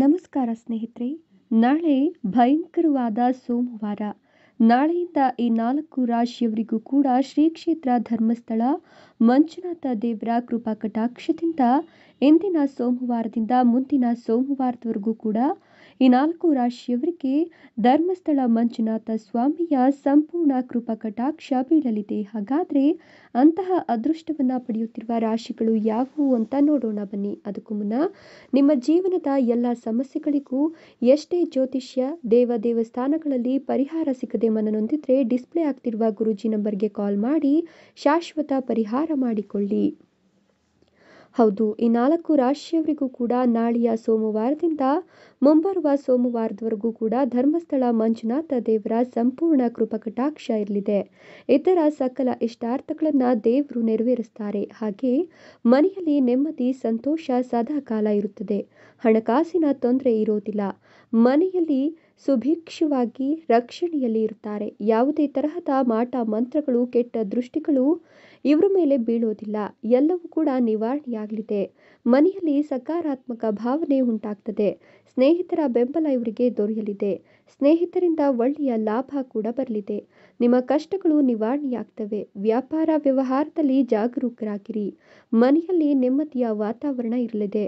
ನಮಸ್ಕಾರ ಸ್ನೇಹಿತರೆ ನಾಳೆ ಭಯಂಕರವಾದ ಸೋಮವಾರ ನಾಳೆಯಿಂದ ಈ ನಾಲ್ಕು ರಾಶಿಯವರಿಗೂ ಕೂಡ ಶ್ರೀ ಕ್ಷೇತ್ರ ಧರ್ಮಸ್ಥಳ ಮಂಜುನಾಥ ದೇವರ ಕೃಪಾ ಕಟಾಕ್ಷದಿಂದ ಇಂದಿನ ಸೋಮವಾರದಿಂದ ಮುಂದಿನ ಸೋಮವಾರದವರೆಗೂ ಕೂಡ ಈ ನಾಲ್ಕು ರಾಶಿಯವರಿಗೆ ಧರ್ಮಸ್ಥಳ ಮಂಜುನಾಥ ಸ್ವಾಮಿಯ ಸಂಪೂರ್ಣ ಕೃಪಾ ಕಟಾಕ್ಷ ಬೀಳಲಿದೆ ಹಾಗಾದರೆ ಅಂತಹ ಅದೃಷ್ಟವನ್ನು ಪಡೆಯುತ್ತಿರುವ ರಾಶಿಗಳು ಯಾವುವು ಅಂತ ನೋಡೋಣ ಬನ್ನಿ ಅದಕ್ಕೂ ಮುನ್ನ ನಿಮ್ಮ ಜೀವನದ ಎಲ್ಲ ಸಮಸ್ಯೆಗಳಿಗೂ ಎಷ್ಟೇ ಜ್ಯೋತಿಷ್ಯ ದೇವ ದೇವಸ್ಥಾನಗಳಲ್ಲಿ ಪರಿಹಾರ ಸಿಗದೆ ಮನನೊಂದಿದ್ರೆ ಡಿಸ್ಪ್ಲೇ ಆಗ್ತಿರುವ ಗುರುಜಿ ನಂಬರ್ಗೆ ಕಾಲ್ ಮಾಡಿ ಶಾಶ್ವತ ಪರಿಹಾರ ಮಾಡಿಕೊಳ್ಳಿ ಹೌದು ಈ ನಾಲ್ಕು ರಾಶಿಯವರಿಗೂ ಕೂಡ ನಾಳೆಯ ಸೋಮವಾರದಿಂದ ಮುಂಬರುವ ಸೋಮವಾರದವರೆಗೂ ಕೂಡ ಧರ್ಮಸ್ಥಳ ಮಂಜುನಾಥ ದೇವರ ಸಂಪೂರ್ಣ ಕೃಪಕಟಾಕ್ಷ ಇರಲಿದೆ ಇತರ ಸಕಲ ಇಷ್ಟಾರ್ಥಗಳನ್ನು ದೇವರು ನೆರವೇರಿಸ್ತಾರೆ ಹಾಗೆ ಮನೆಯಲ್ಲಿ ನೆಮ್ಮದಿ ಸಂತೋಷ ಸದಾ ಕಾಲ ಇರುತ್ತದೆ ಹಣಕಾಸಿನ ತೊಂದರೆ ಇರೋದಿಲ್ಲ ಮನೆಯಲ್ಲಿ ಸುಭಿಕ್ಷವಾಗಿ ರಕ್ಷಣೆಯಲ್ಲಿ ಇರುತ್ತಾರೆ ಯಾವುದೇ ತರಹದ ಮಾಟ ಮಂತ್ರಗಳು ಕೆಟ್ಟ ದೃಷ್ಟಿಗಳು ಇವರ ಮೇಲೆ ಬೀಳೋದಿಲ್ಲ ಎಲ್ಲವೂ ಕೂಡ ನಿವಾರಣೆಯಾಗಲಿದೆ ಮನೆಯಲ್ಲಿ ಸಕಾರಾತ್ಮಕ ಭಾವನೆ ಉಂಟಾಗ್ತದೆ ಸ್ನೇಹಿತರ ಬೆಂಬಲ ಇವರಿಗೆ ದೊರೆಯಲಿದೆ ಸ್ನೇಹಿತರಿಂದ ಒಳ್ಳೆಯ ಲಾಭ ಕೂಡ ಬರಲಿದೆ ನಿಮ್ಮ ಕಷ್ಟಗಳು ನಿವಾರಣೆಯಾಗ್ತವೆ ವ್ಯಾಪಾರ ವ್ಯವಹಾರದಲ್ಲಿ ಜಾಗರೂಕರಾಗಿರಿ ಮನೆಯಲ್ಲಿ ನೆಮ್ಮದಿಯ ವಾತಾವರಣ ಇರಲಿದೆ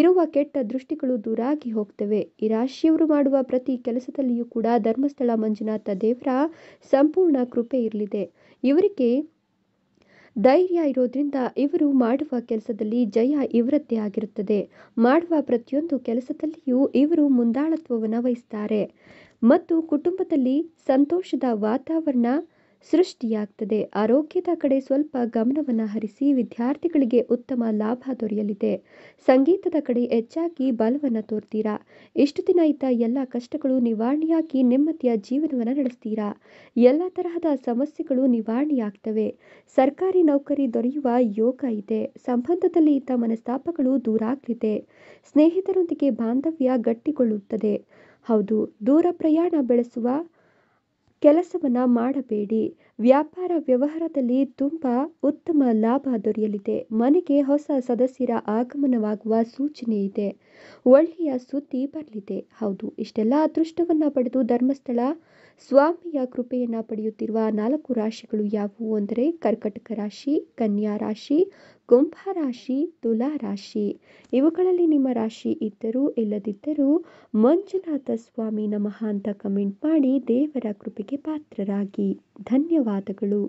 ಇರುವ ಕೆಟ್ಟ ದೃಷ್ಟಿಗಳು ದೂರಾಗಿ ಹೋಗ್ತವೆ ಈ ರಾಶಿಯವರು ಮಾಡುವ ಪ್ರತಿ ಕೆಲಸದಲ್ಲಿಯೂ ಕೂಡ ಧರ್ಮಸ್ಥಳ ಮಂಜುನಾಥ ದೇವರ ಸಂಪೂರ್ಣ ಕೃಪೆ ಇರಲಿದೆ ಇವರಿಗೆ ಧೈರ್ಯ ಇರೋದ್ರಿಂದ ಇವರು ಮಾಡುವ ಕೆಲಸದಲ್ಲಿ ಜಯ ಇವರದ್ದೇ ಆಗಿರುತ್ತದೆ ಮಾಡುವ ಪ್ರತಿಯೊಂದು ಕೆಲಸದಲ್ಲಿಯೂ ಇವರು ಮುಂದಾಳತ್ವವನ್ನು ವಹಿಸ್ತಾರೆ ಮತ್ತು ಕುಟುಂಬದಲ್ಲಿ ಸಂತೋಷದ ವಾತಾವರಣ ಸೃಷ್ಟಿಯಾಗ್ತದೆ ಆರೋಗ್ಯದ ಕಡೆ ಸ್ವಲ್ಪ ಗಮನವನ್ನು ಹರಿಸಿ ವಿದ್ಯಾರ್ಥಿಗಳಿಗೆ ಉತ್ತಮ ಲಾಭ ದೊರೆಯಲಿದೆ ಸಂಗೀತದ ಕಡೆ ಹೆಚ್ಚಾಗಿ ಬಲವನ್ನು ತೋರ್ತೀರಾ ಇಷ್ಟು ದಿನ ಇದ್ದ ಎಲ್ಲ ಕಷ್ಟಗಳು ನಿವಾರಣೆಯಾಗಿ ನೆಮ್ಮದಿಯ ಜೀವನವನ್ನು ನಡೆಸ್ತೀರಾ ಎಲ್ಲ ತರಹದ ಸಮಸ್ಯೆಗಳು ನಿವಾರಣೆಯಾಗ್ತವೆ ಸರ್ಕಾರಿ ನೌಕರಿ ದೊರೆಯುವ ಯೋಗ ಇದೆ ಸಂಬಂಧದಲ್ಲಿ ಇದ್ದ ಮನಸ್ತಾಪಗಳು ದೂರಾಗಲಿದೆ ಸ್ನೇಹಿತರೊಂದಿಗೆ ಬಾಂಧವ್ಯ ಗಟ್ಟಿಗೊಳ್ಳುತ್ತದೆ ಹೌದು ದೂರ ಪ್ರಯಾಣ ಬೆಳೆಸುವ ಕೆಲಸವನ್ನು ಮಾಡಬೇಡಿ ವ್ಯಾಪಾರ ವ್ಯವಹಾರದಲ್ಲಿ ತುಂಬ ಉತ್ತಮ ಲಾಭ ದೊರೆಯಲಿದೆ ಮನೆಗೆ ಹೊಸ ಸದಸ್ಯರ ಆಗಮನವಾಗುವ ಸೂಚನೆ ಇದೆ ಒಳ್ಳೆಯ ಸುದ್ದಿ ಬರಲಿದೆ ಹೌದು ಇಷ್ಟೆಲ್ಲ ಅದೃಷ್ಟವನ್ನು ಪಡೆದು ಧರ್ಮಸ್ಥಳ ಸ್ವಾಮಿಯ ಕೃಪೆಯನ್ನು ಪಡೆಯುತ್ತಿರುವ ನಾಲ್ಕು ರಾಶಿಗಳು ಯಾವುವು ಅಂದರೆ ಕರ್ಕಟಕ ರಾಶಿ ಕನ್ಯಾ ರಾಶಿ ಕುಂಭ ರಾಶಿ ತುಲಾ ರಾಶಿ ಇವುಗಳಲ್ಲಿ ನಿಮ್ಮ ರಾಶಿ ಇದ್ದರೂ ಇಲ್ಲದಿದ್ದರೂ ಮಂಜುನಾಥ ಸ್ವಾಮಿ ನಮಃ ಅಂತ ಕಮೆಂಟ್ ಮಾಡಿ ದೇವರ ಕೃಪೆಗೆ ಪಾತ್ರರಾಗಿ ಧನ್ಯವಾದಗಳು